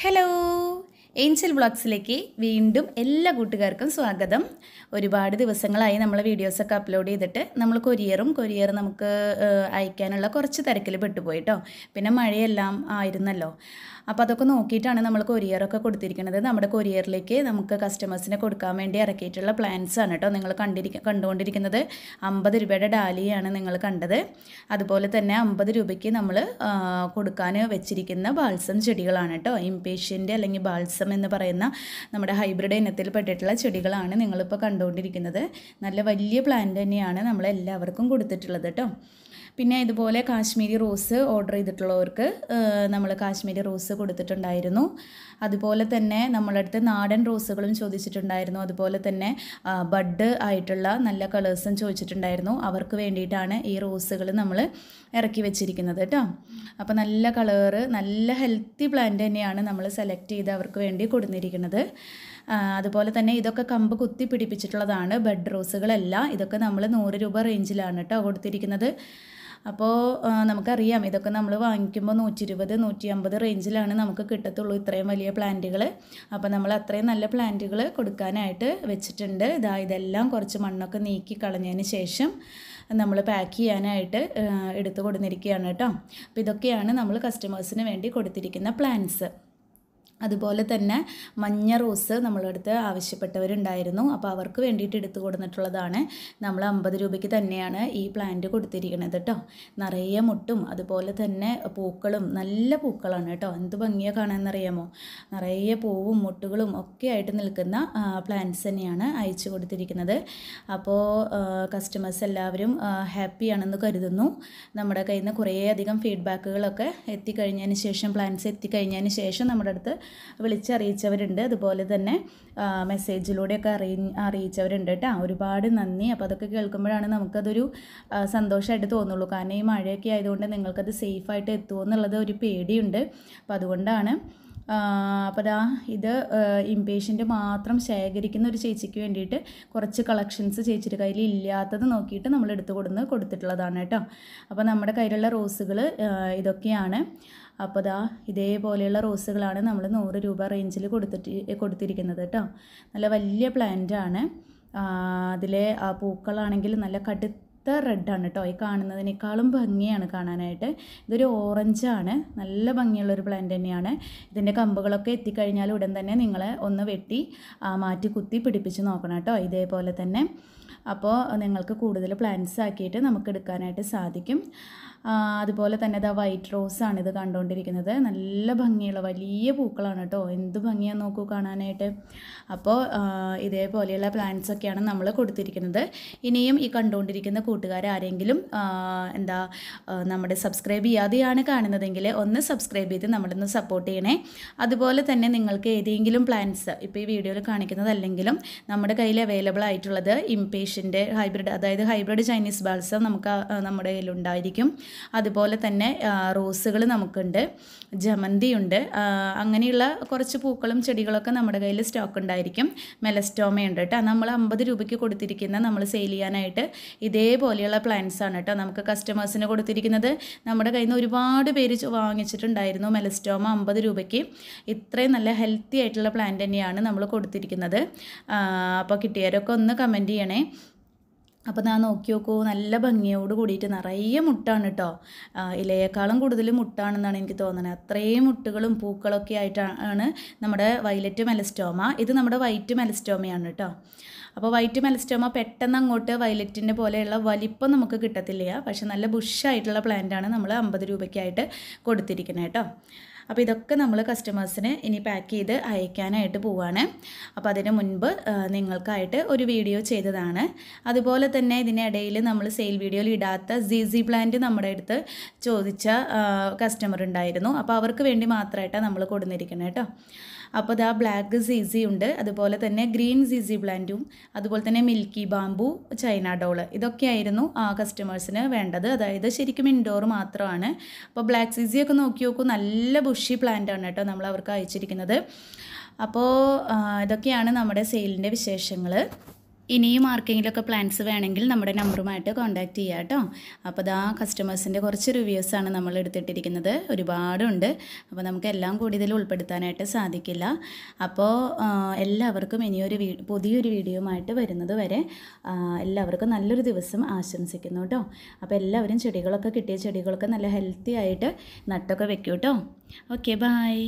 hello Angel വ്ളോഗ്സിലേക്ക് വീണ്ടും എല്ലാ കൂട്ടുകാർക്കും സ്വാഗതം ഒരുപാട് ദിവസങ്ങളായി നമ്മൾ വീഡിയോസൊക്കെ അപ്ലോഡ് ചെയ്തിട്ട് നമ്മൾ കൊരിയറും കൊരിയർ നമുക്ക് അയക്കാനുള്ള കുറച്ച് തിരക്കിൽ പെട്ടുപോയിട്ടോ പിന്നെ മഴയെല്ലാം ആയിരുന്നല്ലോ അപ്പോൾ അതൊക്കെ നോക്കിയിട്ടാണ് നമ്മൾ കൊരിയറൊക്കെ കൊടുത്തിരിക്കുന്നത് നമ്മുടെ കൊരിയറിലേക്ക് നമുക്ക് കസ്റ്റമേഴ്സിന് കൊടുക്കാൻ വേണ്ടി ഇറക്കിയിട്ടുള്ള പ്ലാൻസ് ആണ് കേട്ടോ നിങ്ങൾ കണ്ടിരിക്ക കണ്ടുകൊണ്ടിരിക്കുന്നത് അമ്പത് രൂപയുടെ ഡാലിയാണ് നിങ്ങൾ കണ്ടത് അതുപോലെ തന്നെ അമ്പത് രൂപയ്ക്ക് നമ്മൾ കൊടുക്കാൻ വെച്ചിരിക്കുന്ന ബാൾസം ചെടികളാണ് കേട്ടോ ഇംപേഷ്യൻ്റ് അല്ലെങ്കിൽ ബാൾസം ബ്ലാസം എന്ന് പറയുന്ന നമ്മുടെ ഹൈബ്രിഡ് ഇനത്തിൽ പെട്ടിട്ടുള്ള ചെടികളാണ് നിങ്ങളിപ്പോൾ കണ്ടുകൊണ്ടിരിക്കുന്നത് നല്ല വലിയ പ്ലാന്റ് തന്നെയാണ് നമ്മളെല്ലാവർക്കും കൊടുത്തിട്ടുള്ളത് കേട്ടോ പിന്നെ ഇതുപോലെ കാശ്മീരി റോസ് ഓർഡർ ചെയ്തിട്ടുള്ളവർക്ക് നമ്മൾ കാശ്മീരി റോസ് കൊടുത്തിട്ടുണ്ടായിരുന്നു അതുപോലെ തന്നെ നമ്മളടുത്ത് നാടൻ റോസുകളും ചോദിച്ചിട്ടുണ്ടായിരുന്നു അതുപോലെ തന്നെ ബഡ് ആയിട്ടുള്ള നല്ല കളേഴ്സും ചോദിച്ചിട്ടുണ്ടായിരുന്നു അവർക്ക് വേണ്ടിയിട്ടാണ് ഈ റോസുകൾ നമ്മൾ ഇറക്കി വെച്ചിരിക്കുന്നത് കേട്ടോ അപ്പോൾ നല്ല കളർ നല്ല ഹെൽത്തി പ്ലാന്റ് തന്നെയാണ് നമ്മൾ സെലക്ട് ചെയ്ത് അവർക്ക് നമുക്ക് വേണ്ടി കൊടുത്തിരിക്കുന്നത് അതുപോലെ തന്നെ ഇതൊക്കെ കമ്പ് കുത്തി പിടിപ്പിച്ചിട്ടുള്ളതാണ് ബെഡ് റോസുകളല്ല ഇതൊക്കെ നമ്മൾ നൂറ് രൂപ റേഞ്ചിലാണ് കേട്ടോ കൊടുത്തിരിക്കുന്നത് അപ്പോൾ നമുക്കറിയാം ഇതൊക്കെ നമ്മൾ വാങ്ങിക്കുമ്പോൾ നൂറ്റി ഇരുപത് നൂറ്റി അമ്പത് റേഞ്ചിലാണ് നമുക്ക് കിട്ടത്തുള്ളൂ ഇത്രയും വലിയ പ്ലാന്റുകൾ അപ്പോൾ നമ്മൾ അത്രയും നല്ല പ്ലാന്റുകൾ കൊടുക്കാനായിട്ട് വെച്ചിട്ടുണ്ട് ഇതാ ഇതെല്ലാം കുറച്ച് മണ്ണൊക്കെ നീക്കി കളഞ്ഞതിന് ശേഷം നമ്മൾ പാക്ക് ചെയ്യാനായിട്ട് എടുത്തു കൊടുത്തിരിക്കുകയാണ് കേട്ടോ അപ്പോൾ ഇതൊക്കെയാണ് നമ്മൾ കസ്റ്റമേഴ്സിന് വേണ്ടി കൊടുത്തിരിക്കുന്ന പ്ലാന്റ്സ് അതുപോലെ തന്നെ മഞ്ഞ റോസ് നമ്മളുടെ ആവശ്യപ്പെട്ടവരുണ്ടായിരുന്നു അപ്പോൾ അവർക്ക് വേണ്ടിയിട്ട് എടുത്തു കൊടുത്തിട്ടുള്ളതാണ് നമ്മൾ അമ്പത് രൂപയ്ക്ക് തന്നെയാണ് ഈ പ്ലാന്റ് കൊടുത്തിരിക്കുന്നത് കേട്ടോ നിറയെ മുട്ടും അതുപോലെ തന്നെ പൂക്കളും നല്ല പൂക്കളാണ് കേട്ടോ എന്ത് ഭംഗിയാണ് കാണാമെന്നറിയാമോ നിറയെ പൂവും മുട്ടുകളും ഒക്കെ ആയിട്ട് നിൽക്കുന്ന പ്ലാന്റ്സ് തന്നെയാണ് അയച്ചു കൊടുത്തിരിക്കുന്നത് അപ്പോൾ കസ്റ്റമേഴ്സ് എല്ലാവരും ഹാപ്പിയാണെന്ന് കരുതുന്നു നമ്മുടെ കയ്യിൽ നിന്ന് കുറേയധികം ഫീഡ്ബാക്കുകളൊക്കെ എത്തിക്കഴിഞ്ഞതിന് ശേഷം പ്ലാന്റ്സ് എത്തിക്കഴിഞ്ഞതിന് ശേഷം നമ്മുടെ അടുത്ത് വിളിച്ചറിയിച്ചവരുണ്ട് അതുപോലെ തന്നെ മെസ്സേജിലൂടെയൊക്കെ അറിയി അറിയിച്ചവരുണ്ട് കേട്ടോ ഒരുപാട് നന്ദി അപ്പോൾ അതൊക്കെ കേൾക്കുമ്പോഴാണ് നമുക്കതൊരു സന്തോഷമായിട്ട് തോന്നുള്ളൂ കാരണം ഈ മഴയൊക്കെ ആയതുകൊണ്ട് നിങ്ങൾക്കത് സേഫായിട്ട് എത്തുമോ എന്നുള്ളത് ഒരു പേടിയുണ്ട് അപ്പോൾ അതുകൊണ്ടാണ് അപ്പോൾ ദാ ഇത് ഇംപേഷ്യൻ്റ് മാത്രം ശേഖരിക്കുന്ന ഒരു ചേച്ചിക്ക് വേണ്ടിയിട്ട് കുറച്ച് കളക്ഷൻസ് ചേച്ചിയുടെ കയ്യിൽ ഇല്ലാത്തത് നോക്കിയിട്ട് നമ്മൾ എടുത്തു കൊടുന്ന് കൊടുത്തിട്ടുള്ളതാണ് കേട്ടോ അപ്പോൾ നമ്മുടെ കയ്യിലുള്ള റോസുകൾ ഇതൊക്കെയാണ് അപ്പോൾ ദാ ഇതേപോലെയുള്ള റോസുകളാണ് നമ്മൾ നൂറ് രൂപ റേഞ്ചിൽ കൊടുത്തിട്ട് കൊടുത്തിരിക്കുന്നത് കേട്ടോ നല്ല വലിയ പ്ലാന്റാണ് അതിലെ പൂക്കളാണെങ്കിൽ നല്ല കടുത്ത റെഡാണ് കേട്ടോ ഈ കാണുന്നതിനേക്കാളും ഭംഗിയാണ് കാണാനായിട്ട് ഇതൊരു ഓറഞ്ചാണ് നല്ല ഭംഗിയുള്ളൊരു പ്ലാന്റ് തന്നെയാണ് ഇതിൻ്റെ കമ്പുകളൊക്കെ എത്തിക്കഴിഞ്ഞാൽ ഉടൻ തന്നെ നിങ്ങൾ ഒന്ന് വെട്ടി മാറ്റി കുത്തി പിടിപ്പിച്ച് നോക്കണം കേട്ടോ ഇതേപോലെ തന്നെ അപ്പോൾ നിങ്ങൾക്ക് കൂടുതൽ പ്ലാന്റ്സ് ആക്കിയിട്ട് നമുക്ക് എടുക്കാനായിട്ട് സാധിക്കും അതുപോലെ തന്നെ ഇതാ വൈറ്റ് റോസാണ് ഇത് കണ്ടുകൊണ്ടിരിക്കുന്നത് നല്ല ഭംഗിയുള്ള വലിയ പൂക്കളാണ് കേട്ടോ എന്ത് ഭംഗിയാണ് നോക്കൂ കാണാനായിട്ട് അപ്പോൾ ഇതേപോലെയുള്ള പ്ലാന്റ്സ് ഒക്കെയാണ് നമ്മൾ കൊടുത്തിരിക്കുന്നത് ഇനിയും ഈ കണ്ടുകൊണ്ടിരിക്കുന്ന ആരെങ്കിലും എന്താ നമ്മുടെ സബ്സ്ക്രൈബ് ചെയ്യാതെയാണ് കാണുന്നതെങ്കിൽ ഒന്ന് സബ്സ്ക്രൈബ് ചെയ്ത് നമ്മളൊന്ന് സപ്പോർട്ട് ചെയ്യണേ അതുപോലെ തന്നെ നിങ്ങൾക്ക് ഏതെങ്കിലും പ്ലാന്റ്സ് ഇപ്പോൾ ഈ വീഡിയോയിൽ കാണിക്കുന്നതല്ലെങ്കിലും നമ്മുടെ കയ്യിൽ അവൈലബിൾ ആയിട്ടുള്ളത് ഇംപേഷ്യൻ്റെ ഹൈബ്രിഡ് അതായത് ഹൈബ്രിഡ് ചൈനീസ് ബാൾസം നമുക്ക് നമ്മുടെ കയ്യിലുണ്ടായിരിക്കും അതുപോലെ തന്നെ റോസുകൾ നമുക്കുണ്ട് ജമന്തിയുണ്ട് അങ്ങനെയുള്ള കുറച്ച് പൂക്കളും ചെടികളൊക്കെ നമ്മുടെ കയ്യിൽ സ്റ്റോക്ക് ഉണ്ടായിരിക്കും മെലസ്റ്റോമയുണ്ട് കേട്ടോ നമ്മൾ അമ്പത് രൂപയ്ക്ക് കൊടുത്തിരിക്കുന്ന നമ്മൾ സെയിൽ ചെയ്യാനായിട്ട് ഇതേപോലെയുള്ള പ്ലാന്റ്സ് ആണ് കേട്ടോ നമുക്ക് കസ്റ്റമേഴ്സിന് കൊടുത്തിരിക്കുന്നത് നമ്മുടെ കയ്യിൽ നിന്ന് ഒരുപാട് പേര് വാങ്ങിച്ചിട്ടുണ്ടായിരുന്നു മെലസ്റ്റോമ അമ്പത് രൂപയ്ക്ക് ഇത്രയും നല്ല ഹെൽത്തി ആയിട്ടുള്ള പ്ലാന്റ് തന്നെയാണ് നമ്മൾ കൊടുത്തിരിക്കുന്നത് അപ്പോൾ കിട്ടിയവരൊക്കെ ഒന്ന് കമൻറ്റ് ചെയ്യണേ അപ്പോൾ ഞാൻ നോക്കി നോക്കൂ നല്ല ഭംഗിയോട് കൂടിയിട്ട് നിറയെ മുട്ടാണ് കേട്ടോ ഇലയേക്കാളും കൂടുതൽ മുട്ടാണെന്നാണ് എനിക്ക് തോന്നുന്നത് അത്രയും മുട്ടുകളും പൂക്കളൊക്കെ ആയിട്ടാണ് നമ്മുടെ വയലറ്റ് മെലസ്റ്റോമ ഇത് നമ്മുടെ വൈറ്റ് മെലസ്റ്റോമയാണ് കേട്ടോ അപ്പോൾ വൈറ്റ് മെലസ്റ്റോമ പെട്ടെന്ന് അങ്ങോട്ട് വൈലറ്റിൻ്റെ പോലെയുള്ള വലിപ്പം നമുക്ക് കിട്ടത്തില്ല പക്ഷെ നല്ല ബുഷായിട്ടുള്ള പ്ലാന്റാണ് നമ്മൾ അമ്പത് രൂപയ്ക്കായിട്ട് കൊടുത്തിരിക്കുന്നത് കേട്ടോ അപ്പോൾ ഇതൊക്കെ നമ്മൾ കസ്റ്റമേഴ്സിന് ഇനി പാക്ക് ചെയ്ത് അയക്കാനായിട്ട് പോവാണ് അപ്പോൾ അതിന് മുൻപ് നിങ്ങൾക്കായിട്ട് ഒരു വീഡിയോ ചെയ്തതാണ് അതുപോലെ തന്നെ ഇതിനിടയിൽ നമ്മൾ സെയിൽ വീഡിയോയിൽ ഇടാത്ത സി പ്ലാന്റ് നമ്മുടെ അടുത്ത് ചോദിച്ച കസ്റ്റമർ ഉണ്ടായിരുന്നു അപ്പോൾ അവർക്ക് വേണ്ടി മാത്രമായിട്ടാണ് നമ്മൾ കൊടുന്നിരിക്കുന്നത് കേട്ടോ അപ്പോൾ ദാ ബ്ലാക്ക് സീസി ഉണ്ട് അതുപോലെ തന്നെ ഗ്രീൻ സീസി പ്ലാന്റും അതുപോലെ തന്നെ മിൽക്കി ബാമ്പു ചൈന ഡോള് ഇതൊക്കെയായിരുന്നു ആ കസ്റ്റമേഴ്സിന് വേണ്ടത് അതായത് ശരിക്കും ഇൻഡോർ മാത്രമാണ് അപ്പോൾ ബ്ലാക്ക് ഒക്കെ നോക്കി നോക്കൂ നല്ല ബുഷി പ്ലാന്റാണ് കേട്ടോ നമ്മൾ അവർക്ക് അയച്ചിരിക്കുന്നത് അപ്പോൾ ഇതൊക്കെയാണ് നമ്മുടെ സെയിലിൻ്റെ വിശേഷങ്ങൾ ഇനിയും ആർക്കെങ്കിലുമൊക്കെ പ്ലാൻസ് വേണമെങ്കിൽ നമ്മുടെ നമ്പറുമായിട്ട് കോൺടാക്റ്റ് ചെയ്യാം കേട്ടോ അപ്പോൾ അതാ കസ്റ്റമേഴ്സിൻ്റെ കുറച്ച് റിവ്യൂസാണ് നമ്മൾ എടുത്തിട്ടിരിക്കുന്നത് ഒരുപാടുണ്ട് അപ്പോൾ നമുക്ക് എല്ലാം കൂടി ഇതിൽ ഉൾപ്പെടുത്താനായിട്ട് സാധിക്കില്ല അപ്പോൾ എല്ലാവർക്കും ഇനിയൊരു വീ പുതിയൊരു വീഡിയോയുമായിട്ട് വരുന്നത് വരെ എല്ലാവർക്കും നല്ലൊരു ദിവസം ആശംസിക്കുന്നു കേട്ടോ അപ്പോൾ എല്ലാവരും ചെടികളൊക്കെ കിട്ടിയ ചെടികളൊക്കെ നല്ല ഹെൽത്തി ആയിട്ട് നട്ടൊക്കെ വെക്കൂ കേട്ടോ ഓക്കെ ബായ്